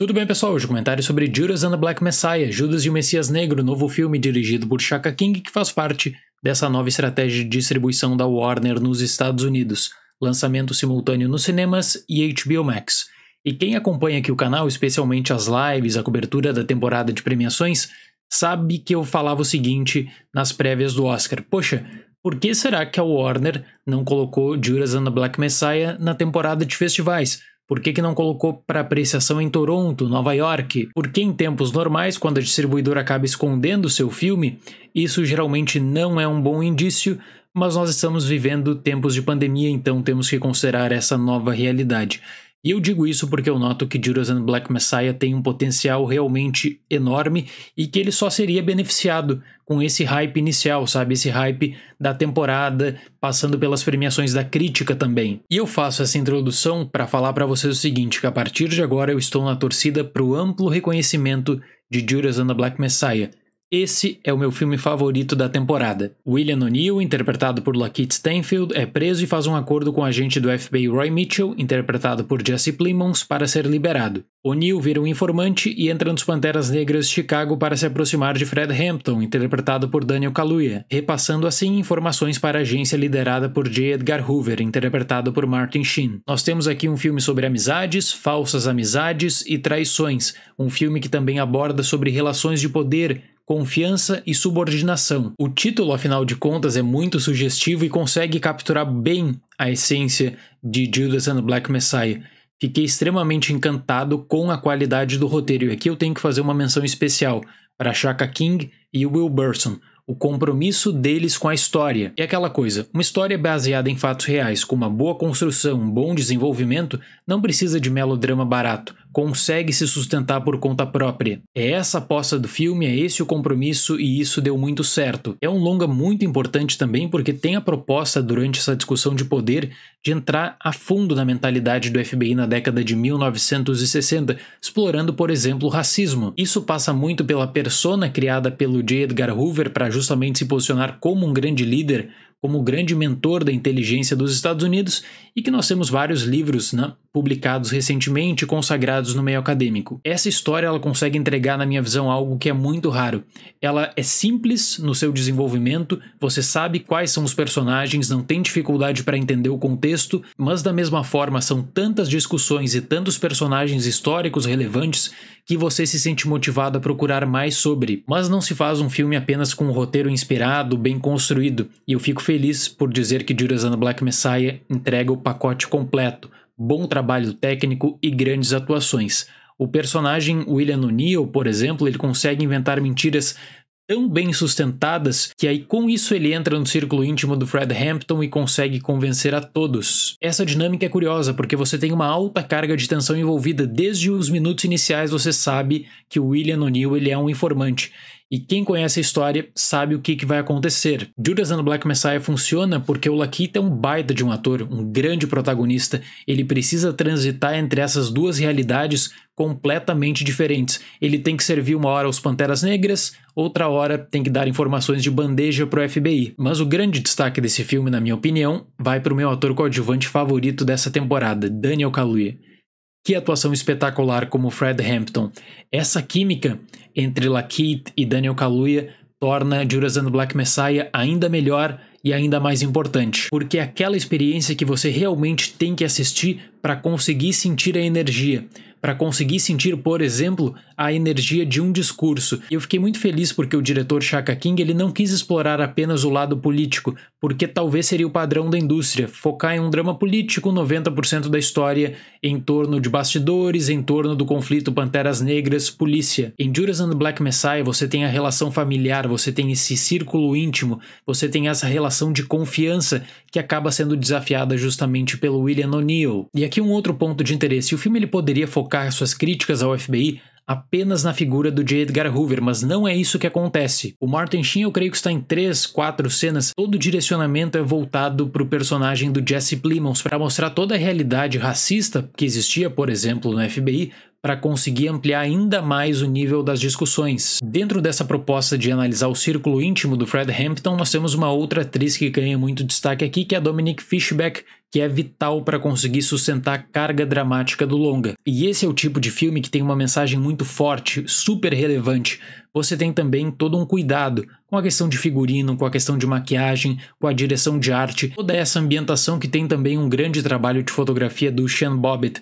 Tudo bem, pessoal? Hoje o comentário sobre Judas and the Black Messiah, Judas e o Messias Negro, novo filme dirigido por Chaka King que faz parte dessa nova estratégia de distribuição da Warner nos Estados Unidos, lançamento simultâneo nos cinemas e HBO Max. E quem acompanha aqui o canal, especialmente as lives, a cobertura da temporada de premiações, sabe que eu falava o seguinte nas prévias do Oscar: Poxa, por que será que a Warner não colocou Judas and the Black Messiah na temporada de festivais? Por que, que não colocou para apreciação em Toronto, Nova York? Porque em tempos normais, quando a distribuidora acaba escondendo seu filme, isso geralmente não é um bom indício, mas nós estamos vivendo tempos de pandemia, então temos que considerar essa nova realidade. E eu digo isso porque eu noto que Judas and Black Messiah tem um potencial realmente enorme e que ele só seria beneficiado com esse hype inicial, sabe? Esse hype da temporada, passando pelas premiações da crítica também. E eu faço essa introdução para falar para vocês o seguinte, que a partir de agora eu estou na torcida pro amplo reconhecimento de Judas and the Black Messiah. Esse é o meu filme favorito da temporada. William O'Neill, interpretado por Lakeith Stanfield, é preso e faz um acordo com o agente do FBI Roy Mitchell, interpretado por Jesse Plemons, para ser liberado. O'Neill vira um informante e entra nos Panteras Negras de Chicago para se aproximar de Fred Hampton, interpretado por Daniel Kaluuya, repassando assim informações para a agência liderada por J. Edgar Hoover, interpretado por Martin Sheen. Nós temos aqui um filme sobre amizades, falsas amizades e traições, um filme que também aborda sobre relações de poder confiança e subordinação. O título, afinal de contas, é muito sugestivo e consegue capturar bem a essência de Judas and the Black Messiah. Fiquei extremamente encantado com a qualidade do roteiro, e aqui eu tenho que fazer uma menção especial para Chaka King e Will Burson, o compromisso deles com a história. E aquela coisa, uma história baseada em fatos reais, com uma boa construção, um bom desenvolvimento, não precisa de melodrama barato, consegue se sustentar por conta própria. É essa a aposta do filme, é esse o compromisso e isso deu muito certo. É um longa muito importante também porque tem a proposta durante essa discussão de poder de entrar a fundo na mentalidade do FBI na década de 1960, explorando, por exemplo, o racismo. Isso passa muito pela persona criada pelo J. Edgar Hoover para justamente se posicionar como um grande líder, como grande mentor da inteligência dos Estados Unidos e que nós temos vários livros né, publicados recentemente e consagrados no meio acadêmico. Essa história ela consegue entregar, na minha visão, algo que é muito raro. Ela é simples no seu desenvolvimento, você sabe quais são os personagens, não tem dificuldade para entender o contexto, mas da mesma forma são tantas discussões e tantos personagens históricos relevantes que você se sente motivado a procurar mais sobre. Mas não se faz um filme apenas com um roteiro inspirado, bem construído, e eu fico feliz por dizer que Jurassic Black Messiah entrega o pacote completo bom trabalho técnico e grandes atuações. O personagem William O'Neill, por exemplo, ele consegue inventar mentiras tão bem sustentadas que aí com isso ele entra no círculo íntimo do Fred Hampton e consegue convencer a todos. Essa dinâmica é curiosa porque você tem uma alta carga de tensão envolvida desde os minutos iniciais, você sabe que o William O'Neill ele é um informante e quem conhece a história sabe o que, que vai acontecer. Judas and the Black Messiah funciona porque o Lakita é um baita de um ator, um grande protagonista. Ele precisa transitar entre essas duas realidades completamente diferentes. Ele tem que servir uma hora aos Panteras Negras, outra hora tem que dar informações de bandeja para o FBI. Mas o grande destaque desse filme, na minha opinião, vai para o meu ator coadjuvante favorito dessa temporada, Daniel Kaluuya. Que atuação espetacular como Fred Hampton. Essa química entre Lakeith e Daniel Kaluuya torna Judas and the Black Messiah ainda melhor e ainda mais importante, porque é aquela experiência que você realmente tem que assistir para conseguir sentir a energia, para conseguir sentir, por exemplo, a energia de um discurso. E eu fiquei muito feliz porque o diretor Chaka King ele não quis explorar apenas o lado político, porque talvez seria o padrão da indústria, focar em um drama político 90% da história em torno de bastidores, em torno do conflito Panteras Negras, polícia. Em Judas and the Black Messiah você tem a relação familiar, você tem esse círculo íntimo, você tem essa relação de confiança que acaba sendo desafiada justamente pelo William O'Neill. E aqui um outro ponto de interesse: o filme ele poderia focar suas críticas ao FBI apenas na figura do J. Edgar Hoover, mas não é isso que acontece. O Martin Sheen, eu creio que está em três, quatro cenas, todo o direcionamento é voltado para o personagem do Jesse Plemons para mostrar toda a realidade racista que existia, por exemplo, no FBI, para conseguir ampliar ainda mais o nível das discussões. Dentro dessa proposta de analisar o círculo íntimo do Fred Hampton, nós temos uma outra atriz que ganha muito destaque aqui, que é a Dominic Fishback, que é vital para conseguir sustentar a carga dramática do longa. E esse é o tipo de filme que tem uma mensagem muito forte, super relevante. Você tem também todo um cuidado com a questão de figurino, com a questão de maquiagem, com a direção de arte, toda essa ambientação que tem também um grande trabalho de fotografia do Sean Bobbitt.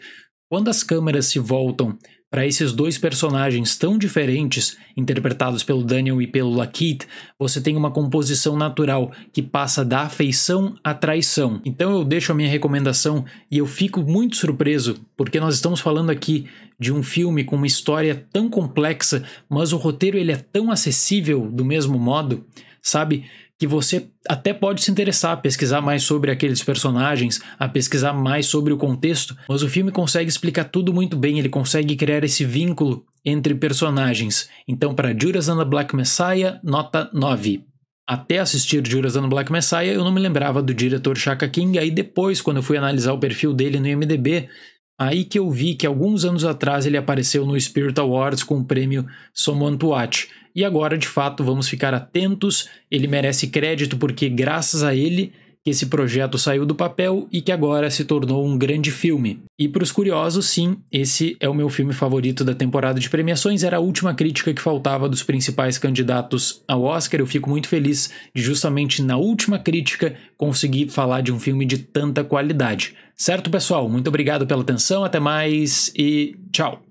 Quando as câmeras se voltam para esses dois personagens tão diferentes, interpretados pelo Daniel e pelo LaKeith, você tem uma composição natural que passa da afeição à traição. Então eu deixo a minha recomendação e eu fico muito surpreso porque nós estamos falando aqui de um filme com uma história tão complexa, mas o roteiro ele é tão acessível do mesmo modo, sabe? que você até pode se interessar a pesquisar mais sobre aqueles personagens, a pesquisar mais sobre o contexto, mas o filme consegue explicar tudo muito bem, ele consegue criar esse vínculo entre personagens. Então, para Judas and the Black Messiah, nota 9. Até assistir Judas and the Black Messiah, eu não me lembrava do diretor Shaka King, aí depois, quando eu fui analisar o perfil dele no IMDb, aí que eu vi que alguns anos atrás ele apareceu no Spirit Awards com o prêmio Someone to Watch. E agora, de fato, vamos ficar atentos. Ele merece crédito porque, graças a ele, que esse projeto saiu do papel e que agora se tornou um grande filme. E para os curiosos, sim, esse é o meu filme favorito da temporada de premiações, era a última crítica que faltava dos principais candidatos ao Oscar. Eu fico muito feliz de justamente na última crítica conseguir falar de um filme de tanta qualidade. Certo, pessoal? Muito obrigado pela atenção, até mais e tchau.